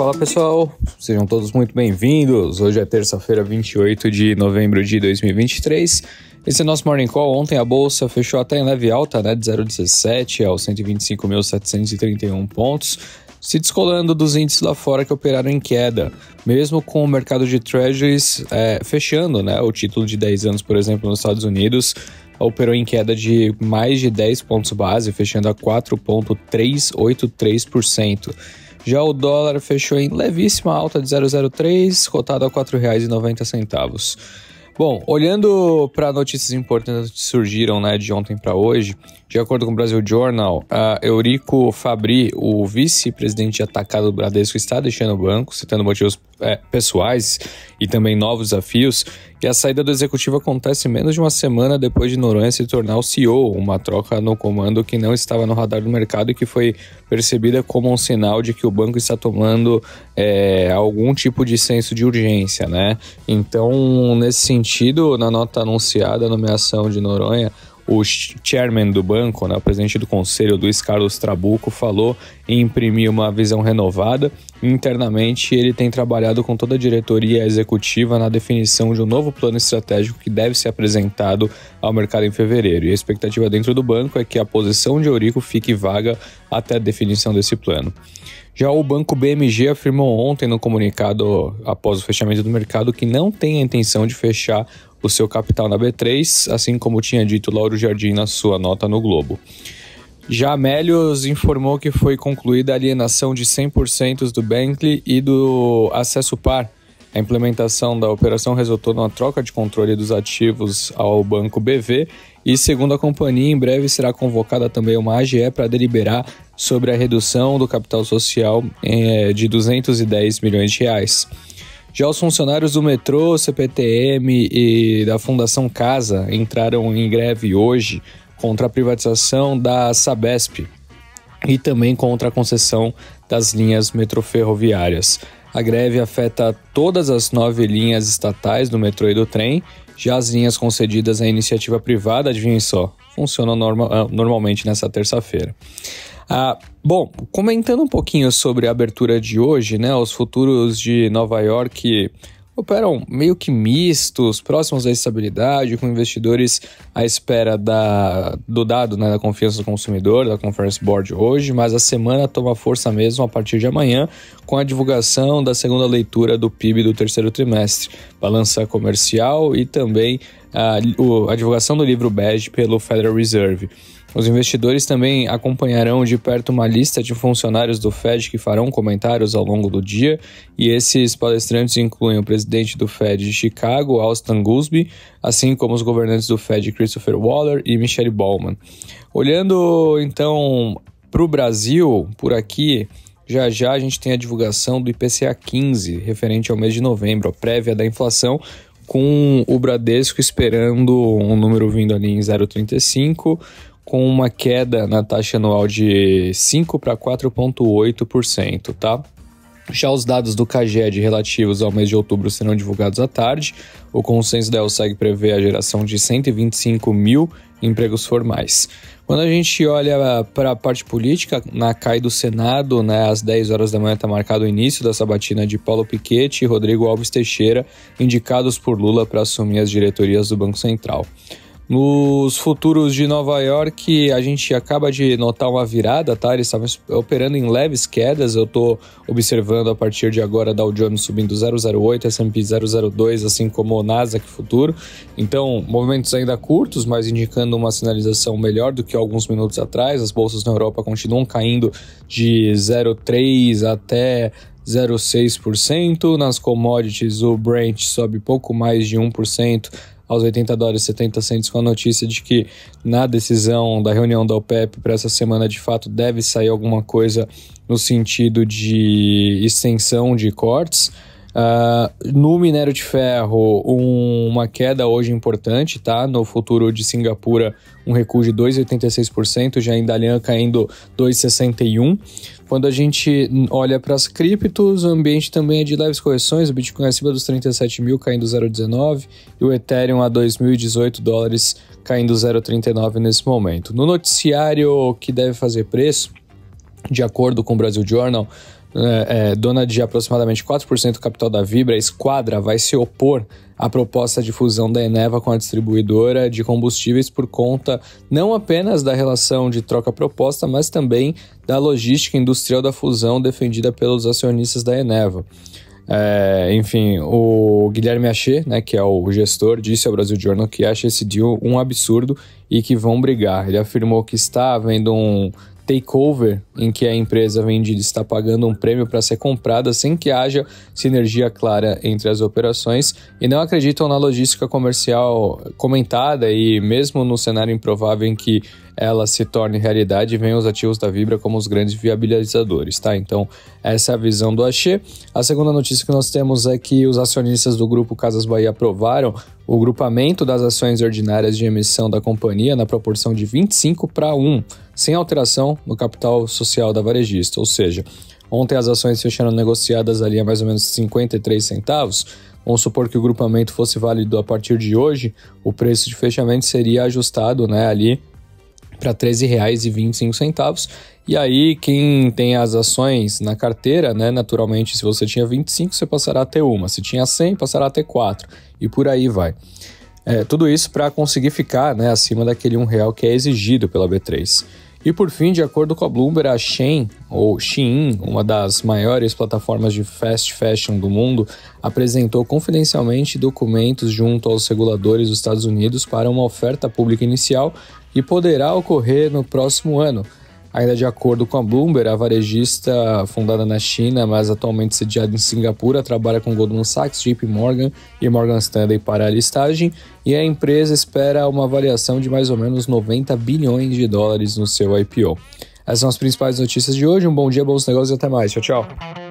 Fala pessoal, sejam todos muito bem-vindos. Hoje é terça-feira, 28 de novembro de 2023. Esse é nosso Morning Call. Ontem a bolsa fechou até em leve alta, né, de 0,17 aos 125.731 pontos, se descolando dos índices lá fora que operaram em queda. Mesmo com o mercado de treasuries é, fechando, né, o título de 10 anos, por exemplo, nos Estados Unidos, operou em queda de mais de 10 pontos base, fechando a 4,383%. Já o dólar fechou em levíssima alta de 0,03, cotado a R$ 4,90. Bom, olhando para notícias importantes que surgiram né, de ontem para hoje, de acordo com o Brasil Journal, Eurico Fabri, o vice-presidente atacado do Bradesco, está deixando o banco, citando motivos é, pessoais e também novos desafios. E a saída do executivo acontece menos de uma semana depois de Noronha se tornar o CEO, uma troca no comando que não estava no radar do mercado e que foi percebida como um sinal de que o banco está tomando é, algum tipo de senso de urgência, né? Então, nesse sentido, na nota anunciada a nomeação de Noronha, o chairman do banco, né, o presidente do conselho, Luiz Carlos Trabuco, falou e imprimir uma visão renovada. Internamente, ele tem trabalhado com toda a diretoria executiva na definição de um novo plano estratégico que deve ser apresentado ao mercado em fevereiro. E a expectativa dentro do banco é que a posição de Eurico fique vaga até a definição desse plano. Já o banco BMG afirmou ontem no comunicado após o fechamento do mercado que não tem a intenção de fechar o seu capital na B3, assim como tinha dito Lauro Jardim na sua nota no Globo. Já Jamélios informou que foi concluída a alienação de 100% do Bentley e do acesso par. A implementação da operação resultou numa troca de controle dos ativos ao Banco BV e, segundo a companhia, em breve será convocada também uma AGE para deliberar sobre a redução do capital social eh, de 210 milhões de reais. Já os funcionários do metrô, CPTM e da Fundação Casa entraram em greve hoje contra a privatização da Sabesp e também contra a concessão das linhas metroferroviárias. A greve afeta todas as nove linhas estatais do metrô e do trem, já as linhas concedidas à iniciativa privada, adivinhem só, funcionam norma ah, normalmente nessa terça-feira. Ah, bom, comentando um pouquinho sobre a abertura de hoje, né, os futuros de Nova York operam meio que mistos, próximos à estabilidade, com investidores à espera da, do dado né, da confiança do consumidor, da Conference Board hoje, mas a semana toma força mesmo a partir de amanhã, com a divulgação da segunda leitura do PIB do terceiro trimestre, balança comercial e também a, a divulgação do livro Bege pelo Federal Reserve. Os investidores também acompanharão de perto uma lista de funcionários do Fed que farão comentários ao longo do dia, e esses palestrantes incluem o presidente do Fed de Chicago, Austin Goolsbee, assim como os governantes do Fed Christopher Waller e Michelle Bowman. Olhando então para o Brasil, por aqui, já já a gente tem a divulgação do IPCA 15, referente ao mês de novembro, a prévia da inflação, com o Bradesco esperando um número vindo ali em 0,35 com uma queda na taxa anual de 5 para 4,8%, tá? Já os dados do CAGED relativos ao mês de outubro serão divulgados à tarde. O consenso da ELSEG prevê a geração de 125 mil empregos formais. Quando a gente olha para a parte política, na CAI do Senado, né, às 10 horas da manhã está marcado o início da sabatina de Paulo Piquete e Rodrigo Alves Teixeira, indicados por Lula para assumir as diretorias do Banco Central. Nos futuros de Nova York, a gente acaba de notar uma virada, tá? Eles estavam operando em leves quedas. Eu estou observando a partir de agora Dow Jones subindo 0,08, S&P 0,02, assim como o Nasdaq futuro. Então, movimentos ainda curtos, mas indicando uma sinalização melhor do que alguns minutos atrás. As bolsas na Europa continuam caindo de 0,3 até 0,6%. Nas commodities, o Brent sobe pouco mais de 1% aos 80 dólares 70 centos com a notícia de que na decisão da reunião da OPEP para essa semana de fato deve sair alguma coisa no sentido de extensão de cortes. Ah, no minério de ferro, um, uma queda hoje importante, tá? No futuro de Singapura, um recuo de 2,86%, já em Dalian caindo 2,61%. Quando a gente olha para as criptos, o ambiente também é de leves correções, o Bitcoin acima dos 37 mil caindo 0,19% e o Ethereum a 2.018 dólares caindo 0,39 nesse momento. No noticiário que deve fazer preço, de acordo com o Brasil Journal, é, é, dona de aproximadamente 4% do capital da Vibra, a Esquadra vai se opor à proposta de fusão da Eneva com a distribuidora de combustíveis por conta não apenas da relação de troca proposta, mas também da logística industrial da fusão defendida pelos acionistas da Eneva. É, enfim, o Guilherme Achê, né, que é o gestor, disse ao Brasil Journal que acha esse deal um absurdo e que vão brigar. Ele afirmou que está havendo um takeover, em que a empresa vendida está pagando um prêmio para ser comprada sem que haja sinergia clara entre as operações, e não acreditam na logística comercial comentada e mesmo no cenário improvável em que ela se torne realidade, vem os ativos da Vibra como os grandes viabilizadores, tá? Então, essa é a visão do Axê. A segunda notícia que nós temos é que os acionistas do grupo Casas Bahia aprovaram o grupamento das ações ordinárias de emissão da companhia na proporção de 25 para 1 sem alteração no capital social da varejista, ou seja, ontem as ações fecharam negociadas ali a mais ou menos 53 centavos. Vamos supor que o grupamento fosse válido a partir de hoje, o preço de fechamento seria ajustado né, ali para R$ 13,25. E aí, quem tem as ações na carteira, né, naturalmente, se você tinha 25, você passará a ter uma. Se tinha 100, passará a ter 4. E por aí vai. É, tudo isso para conseguir ficar né, acima daquele um real que é exigido pela B3. E por fim, de acordo com a Bloomberg, a Shein, ou Shein, uma das maiores plataformas de fast fashion do mundo, apresentou confidencialmente documentos junto aos reguladores dos Estados Unidos para uma oferta pública inicial e poderá ocorrer no próximo ano. Ainda de acordo com a Bloomberg, a varejista fundada na China, mas atualmente sediada em Singapura, trabalha com Goldman Sachs, JP Morgan e Morgan Stanley para a listagem, e a empresa espera uma avaliação de mais ou menos 90 bilhões de dólares no seu IPO. Essas são as principais notícias de hoje. Um bom dia, bons negócios e até mais. Tchau, tchau.